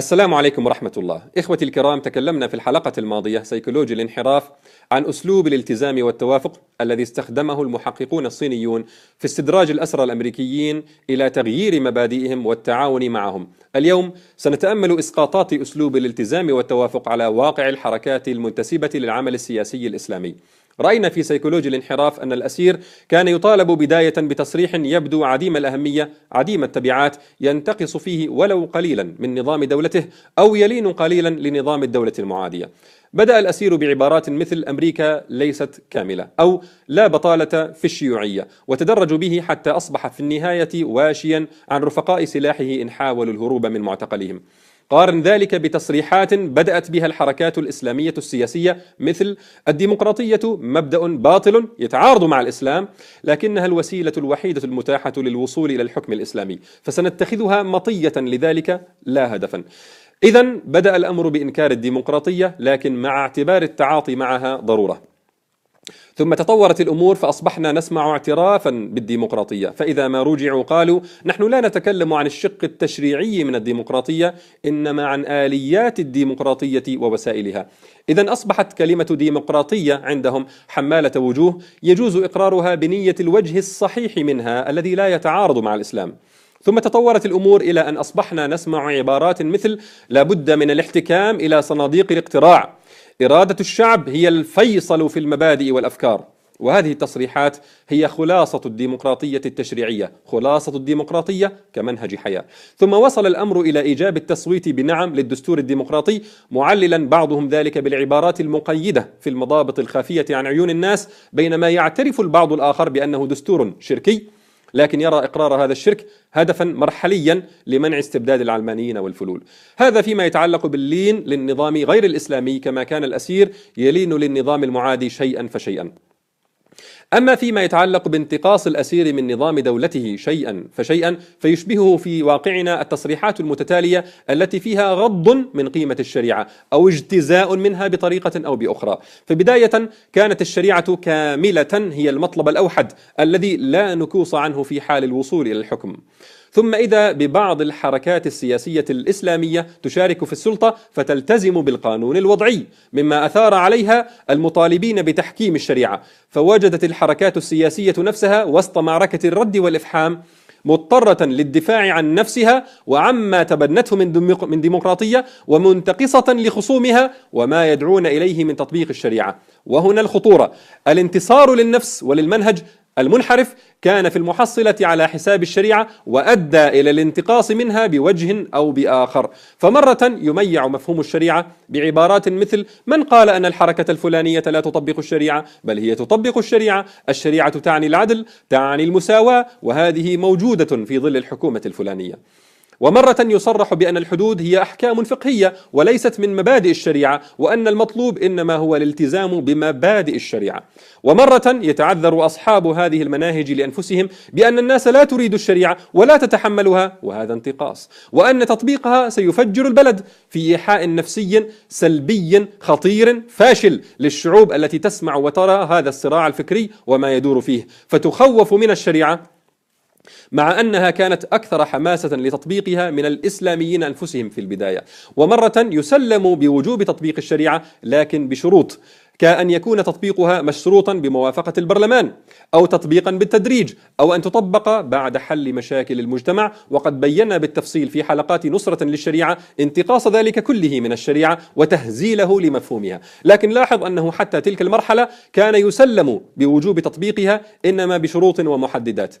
السلام عليكم ورحمة الله. إخوتي الكرام تكلمنا في الحلقة الماضية سيكولوجي الانحراف عن أسلوب الالتزام والتوافق الذي استخدمه المحققون الصينيون في استدراج الأسرى الأمريكيين إلى تغيير مبادئهم والتعاون معهم. اليوم سنتأمل إسقاطات أسلوب الالتزام والتوافق على واقع الحركات المنتسبة للعمل السياسي الإسلامي. رأينا في سيكولوجي الانحراف أن الأسير كان يطالب بداية بتصريح يبدو عديم الأهمية عديم التبعات ينتقص فيه ولو قليلا من نظام دولته أو يلين قليلا لنظام الدولة المعادية بدأ الأسير بعبارات مثل أمريكا ليست كاملة أو لا بطالة في الشيوعية وتدرج به حتى أصبح في النهاية واشيا عن رفقاء سلاحه إن حاولوا الهروب من معتقلهم قارن ذلك بتصريحات بدأت بها الحركات الإسلامية السياسية مثل الديمقراطية مبدأ باطل يتعارض مع الإسلام لكنها الوسيلة الوحيدة المتاحة للوصول إلى الحكم الإسلامي فسنتخذها مطية لذلك لا هدفا إذا بدأ الأمر بإنكار الديمقراطية لكن مع اعتبار التعاطي معها ضرورة ثم تطورت الامور فاصبحنا نسمع اعترافا بالديمقراطيه، فاذا ما رجعوا قالوا: نحن لا نتكلم عن الشق التشريعي من الديمقراطيه، انما عن اليات الديمقراطيه ووسائلها. اذا اصبحت كلمه ديمقراطيه عندهم حماله وجوه يجوز اقرارها بنيه الوجه الصحيح منها الذي لا يتعارض مع الاسلام. ثم تطورت الامور الى ان اصبحنا نسمع عبارات مثل: لابد من الاحتكام الى صناديق الاقتراع. إرادة الشعب هي الفيصل في المبادئ والأفكار وهذه التصريحات هي خلاصة الديمقراطية التشريعية خلاصة الديمقراطية كمنهج حياة ثم وصل الأمر إلى إيجاب التصويت بنعم للدستور الديمقراطي معللا بعضهم ذلك بالعبارات المقيدة في المضابط الخافية عن عيون الناس بينما يعترف البعض الآخر بأنه دستور شركي لكن يرى إقرار هذا الشرك هدفا مرحليا لمنع استبداد العلمانيين والفلول هذا فيما يتعلق باللين للنظام غير الإسلامي كما كان الأسير يلين للنظام المعادي شيئا فشيئا أما فيما يتعلق بانتقاص الأسير من نظام دولته شيئا فشيئا فيشبهه في واقعنا التصريحات المتتالية التي فيها غض من قيمة الشريعة أو اجتزاء منها بطريقة أو بأخرى فبداية كانت الشريعة كاملة هي المطلب الأوحد الذي لا نكوص عنه في حال الوصول إلى الحكم ثم إذا ببعض الحركات السياسية الإسلامية تشارك في السلطة فتلتزم بالقانون الوضعي مما أثار عليها المطالبين بتحكيم الشريعة فوجدت الحركات السياسية نفسها وسط معركة الرد والإفحام مضطرة للدفاع عن نفسها وعما تبنته من, من ديمقراطية ومنتقصة لخصومها وما يدعون إليه من تطبيق الشريعة وهنا الخطورة الانتصار للنفس وللمنهج المنحرف كان في المحصلة على حساب الشريعة وأدى إلى الانتقاص منها بوجه أو بآخر فمرة يميع مفهوم الشريعة بعبارات مثل من قال أن الحركة الفلانية لا تطبق الشريعة بل هي تطبق الشريعة الشريعة تعني العدل تعني المساواة وهذه موجودة في ظل الحكومة الفلانية ومرة يصرح بأن الحدود هي أحكام فقهية وليست من مبادئ الشريعة وأن المطلوب إنما هو الالتزام بمبادئ الشريعة ومرة يتعذر أصحاب هذه المناهج لأنفسهم بأن الناس لا تريد الشريعة ولا تتحملها وهذا انتقاص وأن تطبيقها سيفجر البلد في إيحاء نفسي سلبي خطير فاشل للشعوب التي تسمع وترى هذا الصراع الفكري وما يدور فيه فتخوف من الشريعة مع أنها كانت أكثر حماسة لتطبيقها من الإسلاميين أنفسهم في البداية ومرة يسلم بوجوب تطبيق الشريعة لكن بشروط كأن يكون تطبيقها مشروطا بموافقة البرلمان أو تطبيقا بالتدريج أو أن تطبق بعد حل مشاكل المجتمع وقد بينا بالتفصيل في حلقات نصرة للشريعة انتقاص ذلك كله من الشريعة وتهزيله لمفهومها لكن لاحظ أنه حتى تلك المرحلة كان يسلم بوجوب تطبيقها إنما بشروط ومحددات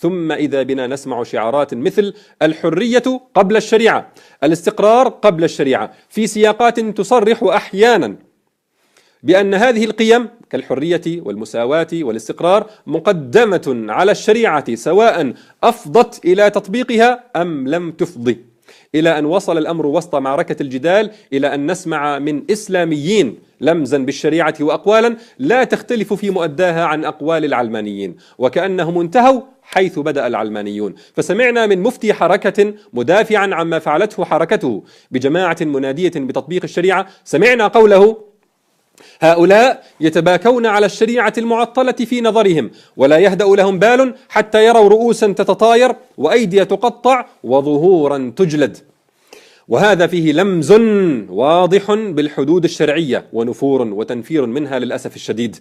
ثم إذا بنا نسمع شعارات مثل الحرية قبل الشريعة الاستقرار قبل الشريعة في سياقات تصرح أحيانا بأن هذه القيم كالحرية والمساواة والاستقرار مقدمة على الشريعة سواء أفضت إلى تطبيقها أم لم تفضي إلى أن وصل الأمر وسط معركة الجدال إلى أن نسمع من إسلاميين لمزا بالشريعة وأقوالا لا تختلف في مؤداها عن أقوال العلمانيين وكأنهم انتهوا حيث بدأ العلمانيون فسمعنا من مفتي حركة مدافعا عما فعلته حركته بجماعة منادية بتطبيق الشريعة سمعنا قوله هؤلاء يتباكون على الشريعة المعطلة في نظرهم ولا يهدأ لهم بال حتى يروا رؤوسا تتطاير وأيدي تقطع وظهورا تجلد وهذا فيه لمز واضح بالحدود الشرعيه ونفور وتنفير منها للاسف الشديد.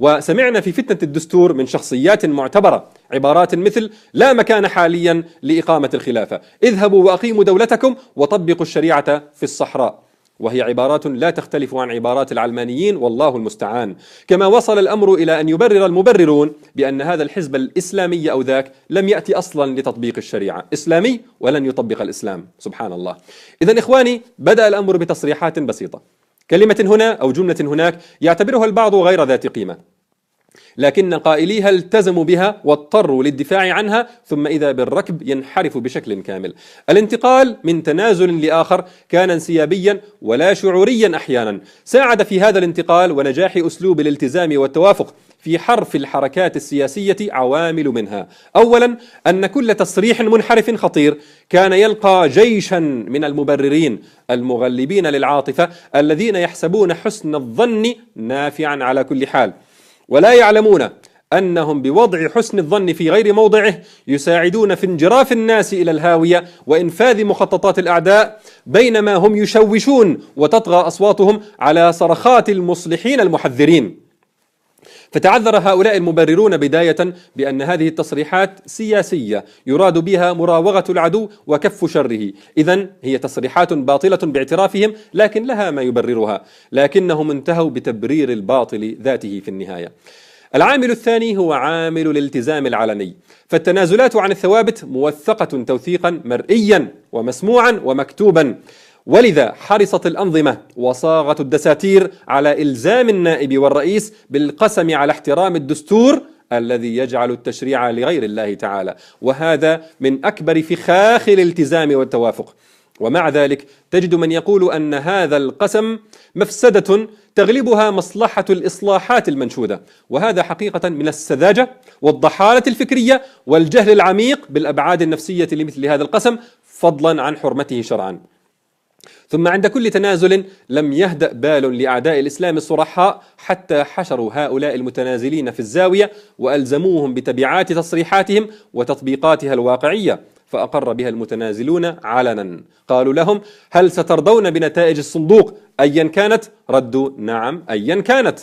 وسمعنا في فتنه الدستور من شخصيات معتبره عبارات مثل لا مكان حاليا لاقامه الخلافه، اذهبوا واقيموا دولتكم وطبقوا الشريعه في الصحراء. وهي عبارات لا تختلف عن عبارات العلمانيين والله المستعان كما وصل الأمر إلى أن يبرر المبررون بأن هذا الحزب الإسلامي أو ذاك لم يأتي أصلا لتطبيق الشريعة إسلامي ولن يطبق الإسلام سبحان الله إذا إخواني بدأ الأمر بتصريحات بسيطة كلمة هنا أو جملة هناك يعتبرها البعض غير ذات قيمة لكن قائليها التزموا بها واضطروا للدفاع عنها ثم إذا بالركب ينحرف بشكل كامل الانتقال من تنازل لآخر كان انسيابيا ولا شعوريا أحيانا ساعد في هذا الانتقال ونجاح أسلوب الالتزام والتوافق في حرف الحركات السياسية عوامل منها أولا أن كل تصريح منحرف خطير كان يلقى جيشا من المبررين المغلبين للعاطفة الذين يحسبون حسن الظن نافعا على كل حال ولا يعلمون أنهم بوضع حسن الظن في غير موضعه يساعدون في انجراف الناس إلى الهاوية وإنفاذ مخططات الأعداء بينما هم يشوشون وتطغى أصواتهم على صرخات المصلحين المحذرين فتعذر هؤلاء المبررون بداية بأن هذه التصريحات سياسية يراد بها مراوغة العدو وكف شره، إذا هي تصريحات باطلة باعترافهم لكن لها ما يبررها، لكنهم انتهوا بتبرير الباطل ذاته في النهاية. العامل الثاني هو عامل الالتزام العلني، فالتنازلات عن الثوابت موثقة توثيقا مرئيا ومسموعا ومكتوبا. ولذا حرصت الأنظمة وصاغة الدساتير على إلزام النائب والرئيس بالقسم على احترام الدستور الذي يجعل التشريع لغير الله تعالى وهذا من أكبر فخاخ الالتزام والتوافق ومع ذلك تجد من يقول أن هذا القسم مفسدة تغلبها مصلحة الإصلاحات المنشودة وهذا حقيقة من السذاجة والضحالة الفكرية والجهل العميق بالأبعاد النفسية لمثل هذا القسم فضلا عن حرمته شرعا ثم عند كل تنازل لم يهدأ بال لأعداء الإسلام الصرحاء حتى حشروا هؤلاء المتنازلين في الزاوية وألزموهم بتبعات تصريحاتهم وتطبيقاتها الواقعية فأقر بها المتنازلون علنا قالوا لهم هل سترضون بنتائج الصندوق أيا كانت؟ ردوا نعم أيا كانت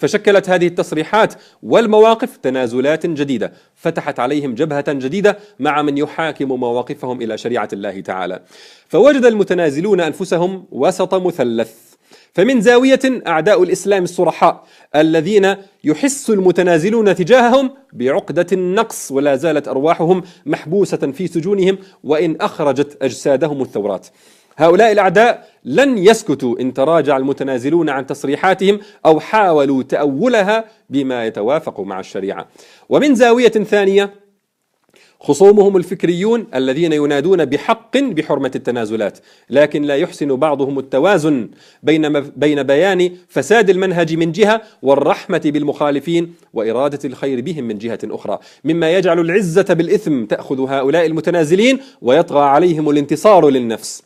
فشكلت هذه التصريحات والمواقف تنازلات جديده فتحت عليهم جبهه جديده مع من يحاكم مواقفهم الى شريعه الله تعالى فوجد المتنازلون انفسهم وسط مثلث فمن زاوية أعداء الإسلام الصرحاء الذين يحس المتنازلون تجاههم بعقدة النقص ولا زالت أرواحهم محبوسة في سجونهم وإن أخرجت أجسادهم الثورات هؤلاء الأعداء لن يسكتوا إن تراجع المتنازلون عن تصريحاتهم أو حاولوا تأولها بما يتوافق مع الشريعة ومن زاوية ثانية خصومهم الفكريون الذين ينادون بحق بحرمة التنازلات لكن لا يحسن بعضهم التوازن بين, بين بيان فساد المنهج من جهة والرحمة بالمخالفين وإرادة الخير بهم من جهة أخرى مما يجعل العزة بالإثم تأخذ هؤلاء المتنازلين ويطغى عليهم الانتصار للنفس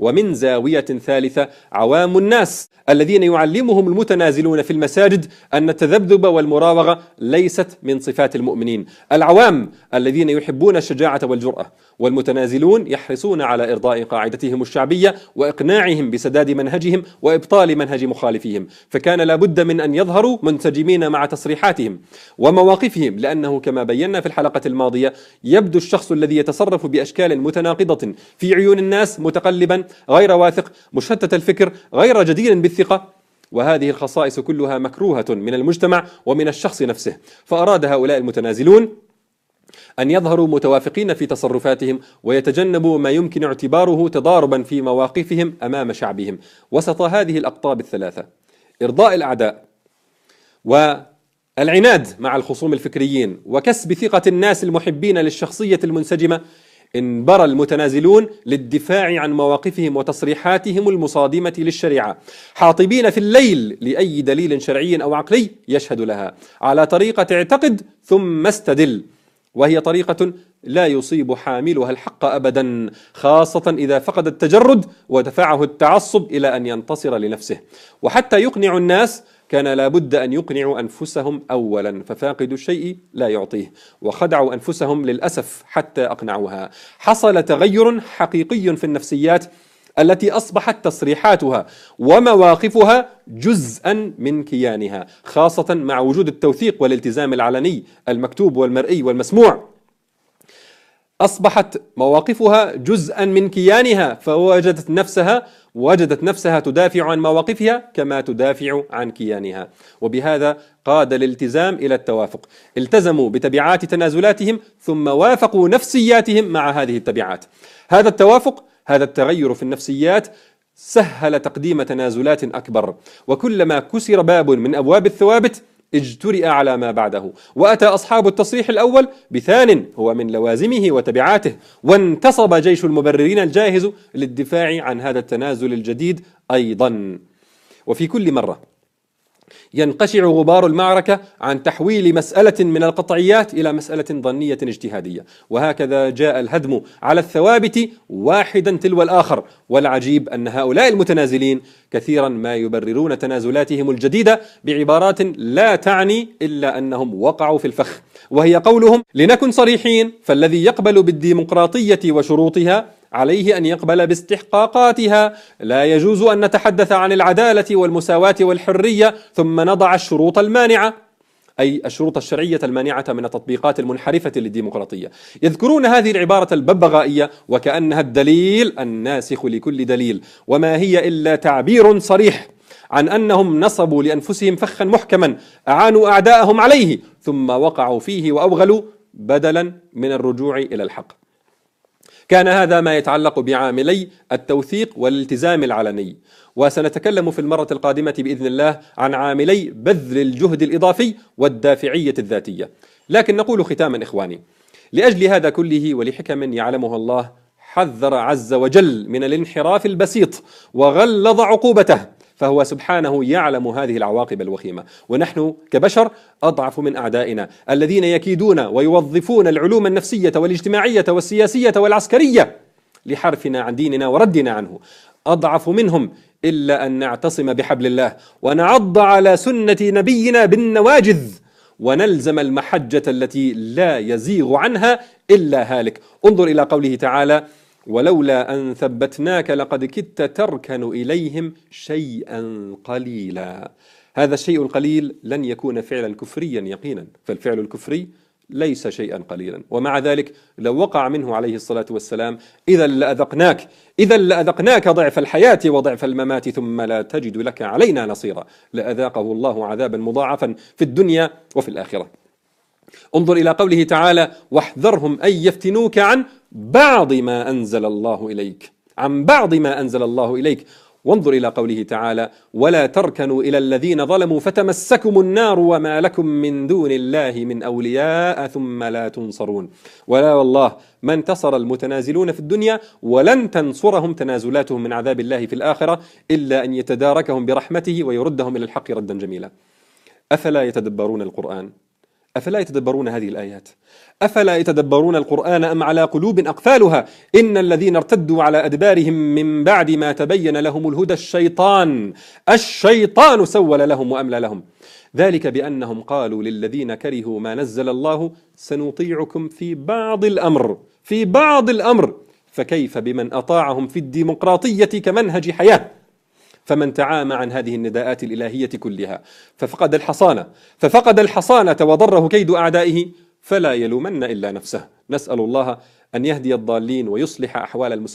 ومن زاوية ثالثة عوام الناس الذين يعلمهم المتنازلون في المساجد أن التذبذب والمراوغة ليست من صفات المؤمنين العوام الذين يحبون الشجاعة والجرأة والمتنازلون يحرصون على إرضاء قاعدتهم الشعبية وإقناعهم بسداد منهجهم وإبطال منهج مخالفيهم فكان لابد من أن يظهروا منسجمين مع تصريحاتهم ومواقفهم لأنه كما بينا في الحلقة الماضية يبدو الشخص الذي يتصرف بأشكال متناقضة في عيون الناس متقلبا غير واثق مشتت الفكر غير جدير بالثقة وهذه الخصائص كلها مكروهة من المجتمع ومن الشخص نفسه فأراد هؤلاء المتنازلون أن يظهروا متوافقين في تصرفاتهم ويتجنبوا ما يمكن اعتباره تضاربا في مواقفهم أمام شعبهم وسط هذه الأقطاب الثلاثة إرضاء الأعداء والعناد مع الخصوم الفكريين وكسب ثقة الناس المحبين للشخصية المنسجمة انبرى المتنازلون للدفاع عن مواقفهم وتصريحاتهم المصادمة للشريعة حاطبين في الليل لأي دليل شرعي أو عقلي يشهد لها على طريقة اعتقد ثم استدل وهي طريقة لا يصيب حاملها الحق أبدا خاصة إذا فقد التجرد ودفعه التعصب إلى أن ينتصر لنفسه وحتى يقنع الناس كان لا بد أن يقنعوا أنفسهم أولا ففاقد الشيء لا يعطيه وخدعوا أنفسهم للأسف حتى أقنعوها حصل تغير حقيقي في النفسيات التي أصبحت تصريحاتها ومواقفها جزءا من كيانها خاصة مع وجود التوثيق والالتزام العلني المكتوب والمرئي والمسموع أصبحت مواقفها جزءا من كيانها فوجدت نفسها وجدت نفسها تدافع عن مواقفها كما تدافع عن كيانها وبهذا قاد الالتزام إلى التوافق التزموا بتبعات تنازلاتهم ثم وافقوا نفسياتهم مع هذه التبعات هذا التوافق هذا التغير في النفسيات سهل تقديم تنازلات أكبر وكلما كسر باب من أبواب الثوابت اجترئ على ما بعده وأتى أصحاب التصريح الأول بثان هو من لوازمه وتبعاته وانتصب جيش المبررين الجاهز للدفاع عن هذا التنازل الجديد أيضا وفي كل مرة ينقشع غبار المعركة عن تحويل مسألة من القطعيات إلى مسألة ظنية اجتهادية وهكذا جاء الهدم على الثوابت واحدا تلو الآخر والعجيب أن هؤلاء المتنازلين كثيرا ما يبررون تنازلاتهم الجديدة بعبارات لا تعني إلا أنهم وقعوا في الفخ وهي قولهم لنكن صريحين فالذي يقبل بالديمقراطية وشروطها عليه أن يقبل باستحقاقاتها لا يجوز أن نتحدث عن العدالة والمساواة والحرية ثم نضع الشروط المانعة أي الشروط الشرعية المانعة من التطبيقات المنحرفة للديمقراطية يذكرون هذه العبارة الببغائية وكأنها الدليل الناسخ لكل دليل وما هي إلا تعبير صريح عن انهم نصبوا لانفسهم فخا محكما اعانوا اعداءهم عليه ثم وقعوا فيه واوغلوا بدلا من الرجوع الى الحق كان هذا ما يتعلق بعاملي التوثيق والالتزام العلني وسنتكلم في المرة القادمة بإذن الله عن عاملي بذل الجهد الإضافي والدافعية الذاتية لكن نقول ختاما إخواني لأجل هذا كله ولحكم يعلمها الله حذر عز وجل من الانحراف البسيط وغلظ عقوبته فهو سبحانه يعلم هذه العواقب الوخيمه ونحن كبشر اضعف من اعدائنا الذين يكيدون ويوظفون العلوم النفسيه والاجتماعيه والسياسيه والعسكريه لحرفنا عن ديننا وردنا عنه اضعف منهم الا ان نعتصم بحبل الله ونعض على سنه نبينا بالنواجذ ونلزم المحجه التي لا يزيغ عنها الا هالك انظر الى قوله تعالى ولولا أن ثبتناك لقد كدت تركن إليهم شيئا قليلا هذا الشيء القليل لن يكون فعلا كفريا يقينا فالفعل الكفري ليس شيئا قليلا ومع ذلك لو وقع منه عليه الصلاة والسلام إذا لأذقناك إذا لأذقناك ضعف الحياة وضعف الممات ثم لا تجد لك علينا نصيرا لأذاقه الله عذابا مضاعفا في الدنيا وفي الآخرة انظر إلى قوله تعالى واحذرهم أن يفتنوك عن بعض ما أنزل الله إليك عن بعض ما أنزل الله إليك وانظر إلى قوله تعالى ولا تركنوا إلى الذين ظلموا فتمسكم النار وما لكم من دون الله من أولياء ثم لا تنصرون ولا والله ما انتصر المتنازلون في الدنيا ولن تنصرهم تنازلاتهم من عذاب الله في الآخرة إلا أن يتداركهم برحمته ويردهم إلى الحق ردا جميلا أفلا يتدبرون القرآن أفلا يتدبرون هذه الآيات أفلا يتدبرون القرآن أم على قلوب أقفالها إن الذين ارتدوا على أدبارهم من بعد ما تبين لهم الهدى الشيطان الشيطان سول لهم وأملى لهم ذلك بأنهم قالوا للذين كرهوا ما نزل الله سنطيعكم في بعض الأمر في بعض الأمر فكيف بمن أطاعهم في الديمقراطية كمنهج حياة فمن تعامى عن هذه النداءات الإلهية كلها ففقد الحصانة ففقد الحصانة وضره كيد أعدائه فلا يلومن إلا نفسه نسأل الله أن يهدي الضالين ويصلح أحوال المسلمين